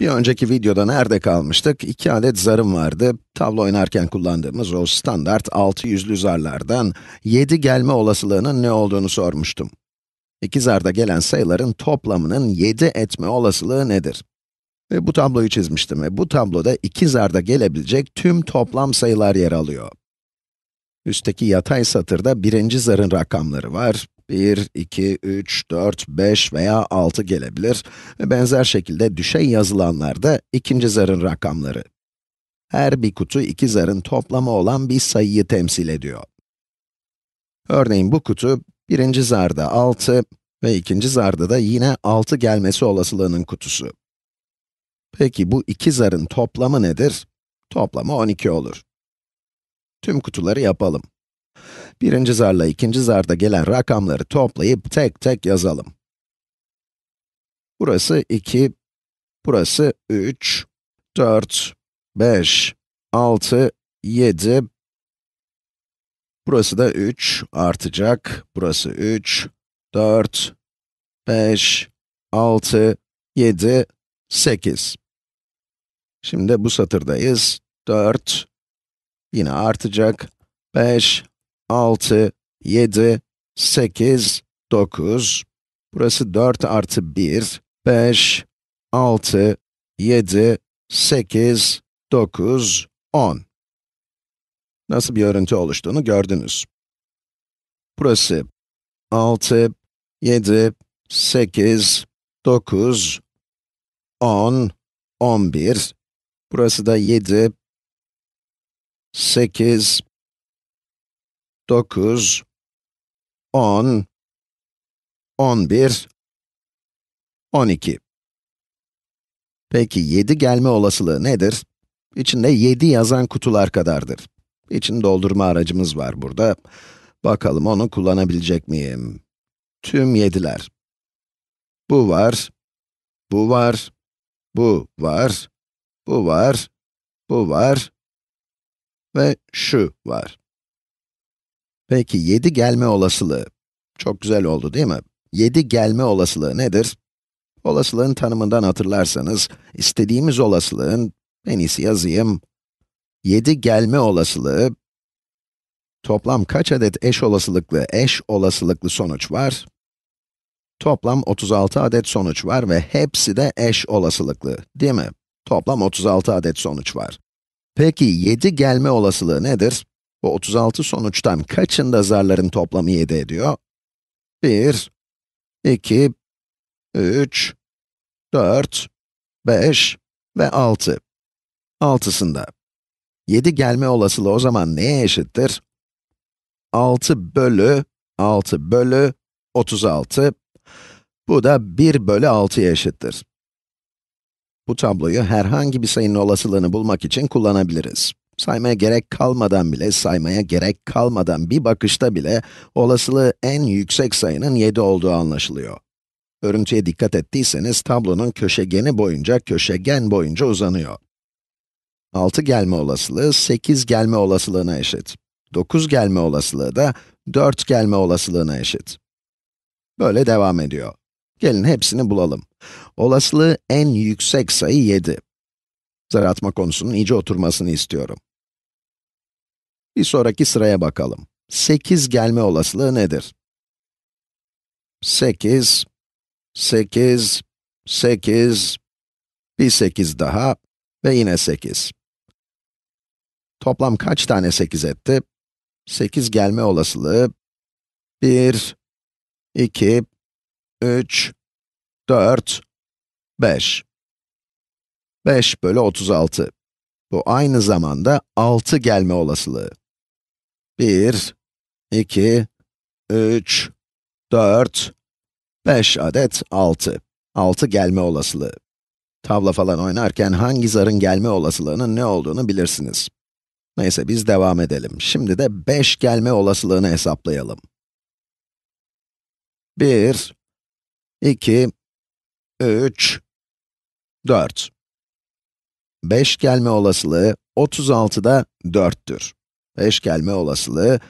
Bir önceki videoda nerede kalmıştık? İki adet zarım vardı. Tavla oynarken kullandığımız o standart 6 yüzlü zarlardan 7 gelme olasılığının ne olduğunu sormuştum. İki zarda gelen sayıların toplamının 7 etme olasılığı nedir? Ve bu tabloyu çizmiştim ve bu tabloda iki zarda gelebilecek tüm toplam sayılar yer alıyor. Üstteki yatay satırda birinci zarın rakamları var, 1, 2, 3, 4, 5 veya 6 gelebilir ve benzer şekilde düşey yazılanlar da ikinci zarın rakamları. Her bir kutu iki zarın toplamı olan bir sayıyı temsil ediyor. Örneğin bu kutu, birinci zarda 6 ve ikinci zarda da yine 6 gelmesi olasılığının kutusu. Peki bu iki zarın toplamı nedir? Toplamı 12 olur. Tüm kutuları yapalım. Birinci zarla ikinci zarda gelen rakamları toplayıp tek tek yazalım. Burası 2, burası 3, 4, 5, 6, 7, burası da 3 artacak, burası 3, 4, 5, 6, 7, 8. Şimdi bu satırdayız. 4, yine artacak, 5, 6, 7, 8, 9, burası 4 artı 1, 5, 6, 7, 8, 9, 10. Nasıl bir örüntü oluştuğunu gördünüz. Burası 6, 7, 8, 9, 10, 11. Burası da 7, 8, 9, 10, 11, 12. Peki 7 gelme olasılığı nedir? İçinde 7 yazan kutular kadardır. İçin doldurma aracımız var burada. Bakalım onu kullanabilecek miyim? Tüm 7'ler. Bu var, bu var, bu var, bu var, bu var ve şu var. Peki 7 gelme olasılığı. Çok güzel oldu değil mi? 7 gelme olasılığı nedir? Olasılığın tanımından hatırlarsanız, istediğimiz olasılığın, en iyisi yazayım, 7 gelme olasılığı, toplam kaç adet eş olasılıklı, eş olasılıklı sonuç var? Toplam 36 adet sonuç var ve hepsi de eş olasılıklı, değil mi? Toplam 36 adet sonuç var. Peki 7 gelme olasılığı nedir? Bu 36 sonuçtan kaçında zarların toplamı 7 ediyor? 1, 2, 3, 4, 5 ve 6. 6'sında. 7 gelme olasılığı o zaman neye eşittir? 6 bölü 6 bölü 36. Bu da 1 bölü 6'ya eşittir. Bu tabloyu herhangi bir sayının olasılığını bulmak için kullanabiliriz. Saymaya gerek kalmadan bile, saymaya gerek kalmadan bir bakışta bile olasılığı en yüksek sayının 7 olduğu anlaşılıyor. Örüntüye dikkat ettiyseniz tablonun köşegeni boyunca köşegen boyunca uzanıyor. 6 gelme olasılığı 8 gelme olasılığına eşit. 9 gelme olasılığı da 4 gelme olasılığına eşit. Böyle devam ediyor. Gelin hepsini bulalım. Olasılığı en yüksek sayı 7. Zar atma konusunun iyice oturmasını istiyorum. Bir sonraki sıraya bakalım. 8 gelme olasılığı nedir? 8, 8, 8, bir 8 daha ve yine 8. Toplam kaç tane 8 etti? 8 gelme olasılığı 1, 2, 3, 4, 5. 5 bölü 36. Bu aynı zamanda 6 gelme olasılığı. 1, 2, 3, 4, 5 adet 6. 6 gelme olasılığı. Tavla falan oynarken hangi zarın gelme olasılığının ne olduğunu bilirsiniz. Neyse biz devam edelim. Şimdi de 5 gelme olasılığını hesaplayalım. 1, 2, 3, 4. 5 gelme olasılığı 36'da 4'tür. 5 gelme olasılığı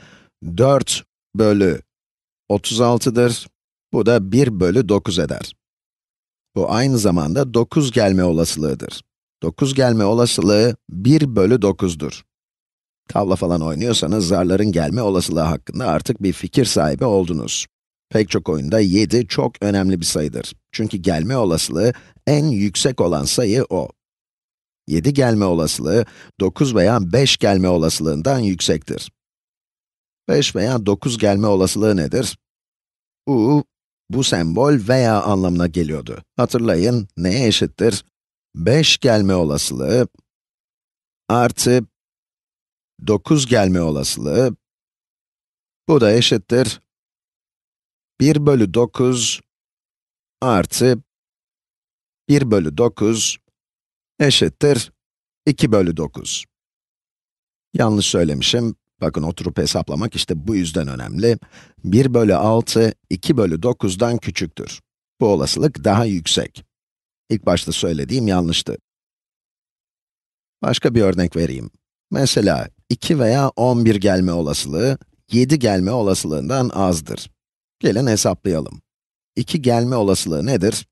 4 bölü 36'dır. Bu da 1 bölü 9 eder. Bu aynı zamanda 9 gelme olasılığıdır. 9 gelme olasılığı 1 bölü 9'dur. Tavla falan oynuyorsanız zarların gelme olasılığı hakkında artık bir fikir sahibi oldunuz. Pek çok oyunda 7 çok önemli bir sayıdır. Çünkü gelme olasılığı en yüksek olan sayı o. 7 gelme olasılığı 9 veya 5 gelme olasılığından yüksektir. 5 veya 9 gelme olasılığı nedir? U, bu sembol veya anlamına geliyordu. Hatırlayın, neye eşittir? 5 gelme olasılığı artı 9 gelme olasılığı, bu da eşittir 1 bölü 9 artı 1 bölü 9 eşittir 2 bölü 9. Yanlış söylemişim. Bakın oturup hesaplamak işte bu yüzden önemli. 1 bölü 6, 2 bölü 9'dan küçüktür. Bu olasılık daha yüksek. İlk başta söylediğim yanlıştı. Başka bir örnek vereyim. Mesela 2 veya 11 gelme olasılığı, 7 gelme olasılığından azdır. Gelin hesaplayalım. 2 gelme olasılığı nedir?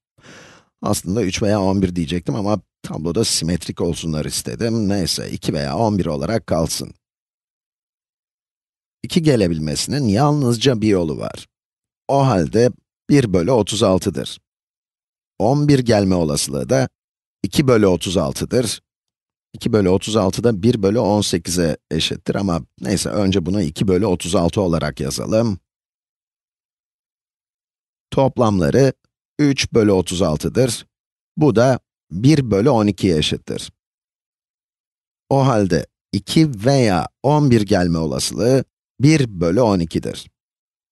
Aslında 3 veya 11 diyecektim ama tabloda simetrik olsunlar istedim. Neyse 2 veya 11 olarak kalsın. 2 gelebilmesinin yalnızca bir yolu var. O halde 1 bölü 36'dır. 11 gelme olasılığı da 2 bölü 36'dır. 2 bölü 36 da 1 bölü 18'e eşittir ama neyse önce bunu 2 bölü 36 olarak yazalım. Toplamları 3 bölü 36'dır. Bu da 1 bölü 12'ye eşittir. O halde 2 veya 11 gelme olasılığı 1 bölü 12'dir.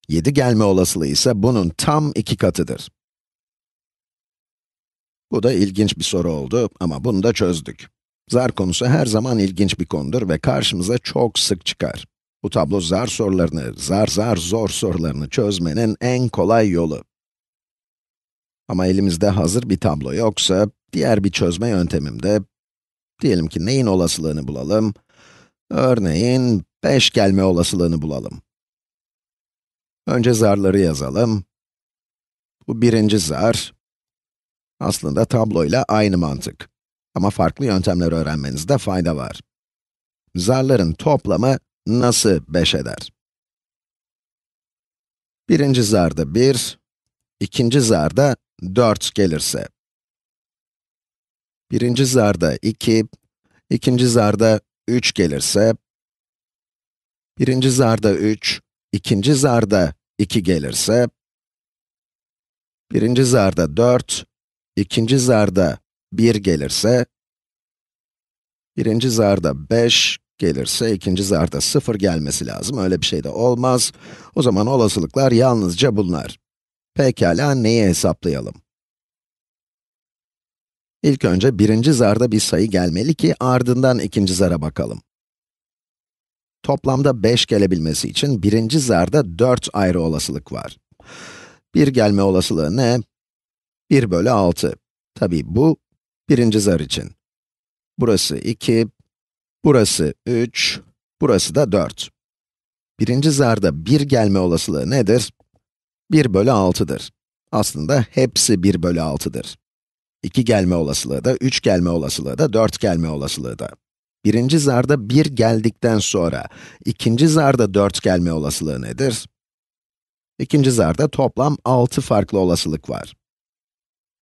7 gelme olasılığı ise bunun tam 2 katıdır. Bu da ilginç bir soru oldu ama bunu da çözdük. Zar konusu her zaman ilginç bir konudur ve karşımıza çok sık çıkar. Bu tablo zar sorularını, zar zar zor sorularını çözmenin en kolay yolu. Ama elimizde hazır bir tablo yoksa, diğer bir çözme yöntemimde, diyelim ki neyin olasılığını bulalım? Örneğin, 5 gelme olasılığını bulalım. Önce zarları yazalım. Bu birinci zar. Aslında tabloyla aynı mantık. Ama farklı yöntemler öğrenmenizde fayda var. Zarların toplamı nasıl 5 eder? Birinci zarda 1, ikinci zarda 4 gelirse. Birinci zarda 2, ikinci zarda 3 gelirse, birinci zarda 3, ikinci zarda 2 gelirse, birinci zarda 4, ikinci zarda 1 gelirse, birinci zarda 5 gelirse, ikinci zarda 0 gelmesi lazım, öyle bir şey de olmaz. O zaman olasılıklar yalnızca bunlar. Pekala, neyi hesaplayalım? İlk önce birinci zarda bir sayı gelmeli ki ardından ikinci zara bakalım. Toplamda 5 gelebilmesi için birinci zarda 4 ayrı olasılık var. 1 gelme olasılığı ne? 1 bölü 6. Tabi bu, birinci zar için. Burası 2, burası 3, burası da 4. Birinci zarda 1 gelme olasılığı nedir? 1 bölü 6'dır. Aslında hepsi 1 bölü 6'dır. 2 gelme olasılığı da, 3 gelme olasılığı da, 4 gelme olasılığı da. Birinci zarda 1 geldikten sonra, ikinci zarda 4 gelme olasılığı nedir? İkinci zarda toplam 6 farklı olasılık var.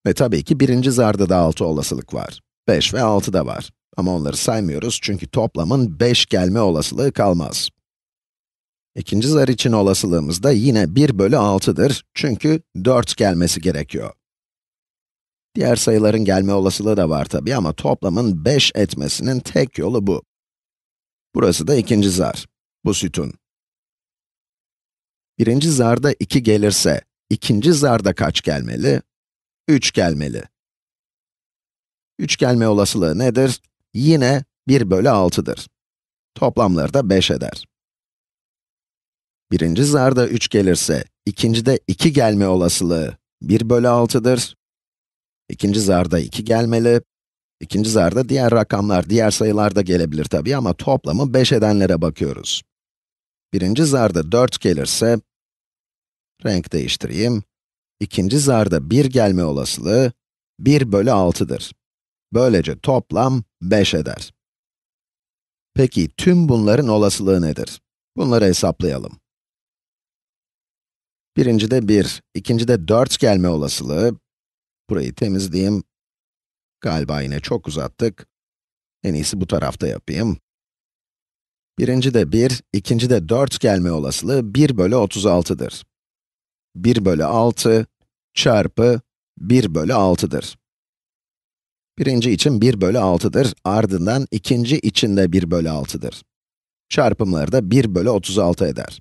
Ve tabii ki birinci zarda da 6 olasılık var. 5 ve 6 da var. Ama onları saymıyoruz çünkü toplamın 5 gelme olasılığı kalmaz. İkinci zar için olasılığımız da yine 1 bölü 6'dır. Çünkü 4 gelmesi gerekiyor. Diğer sayıların gelme olasılığı da var tabi ama toplamın 5 etmesinin tek yolu bu. Burası da ikinci zar. Bu sütun. Birinci zarda 2 gelirse, ikinci zarda kaç gelmeli? 3 gelmeli. 3 gelme olasılığı nedir? Yine 1 bölü 6'dır. Toplamları da 5 eder. Birinci zarda 3 gelirse, ikincide 2 gelme olasılığı 1 bölü 6'dır. İkinci zarda 2 gelmeli. İkinci zarda diğer rakamlar, diğer sayılar da gelebilir tabii ama toplamı 5 edenlere bakıyoruz. Birinci zarda 4 gelirse, renk değiştireyim. İkinci zarda 1 gelme olasılığı 1 bölü 6'dır. Böylece toplam 5 eder. Peki tüm bunların olasılığı nedir? Bunları hesaplayalım. Birincide 1, ikincide 4 gelme olasılığı. Burayı temizleyeyim. Galiba yine çok uzattık. En iyisi bu tarafta yapayım. Birincide 1, ikincide 4 gelme olasılığı 1 bölü 36'dır. 1 bölü 6 çarpı 1 bölü 6'dır. Birinci için 1 bölü 6'dır, ardından ikinci için de 1 bölü 6'dır. Çarpımları da 1 bölü 36 eder.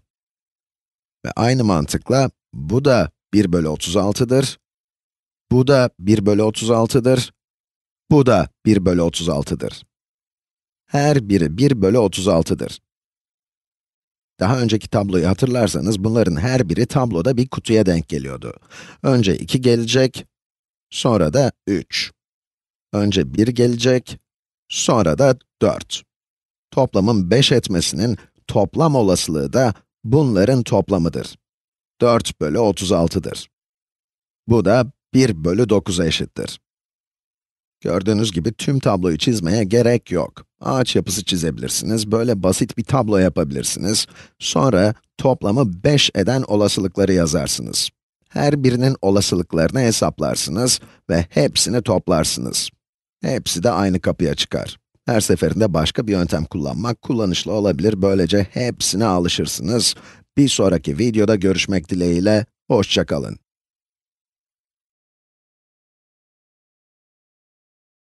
Ve aynı mantıkla bu da 1 bölü 36'dır. Bu da 1 bölü 36'dır. Bu da 1 bölü 36'dır. Her biri 1 bölü 36'dır. Daha önceki tabloyu hatırlarsanız bunların her biri tabloda bir kutuya denk geliyordu. Önce 2 gelecek, sonra da 3. Önce 1 gelecek, sonra da 4. Toplamın 5 etmesinin toplam olasılığı da bunların toplamıdır. 4 bölü 36'dır. Bu da 1 bölü 9'a eşittir. Gördüğünüz gibi tüm tabloyu çizmeye gerek yok. Ağaç yapısı çizebilirsiniz, böyle basit bir tablo yapabilirsiniz. Sonra toplamı 5 eden olasılıkları yazarsınız. Her birinin olasılıklarını hesaplarsınız ve hepsini toplarsınız. Hepsi de aynı kapıya çıkar. Her seferinde başka bir yöntem kullanmak kullanışlı olabilir. Böylece hepsine alışırsınız. Bir sonraki videoda görüşmek dileğiyle, hoşçakalın.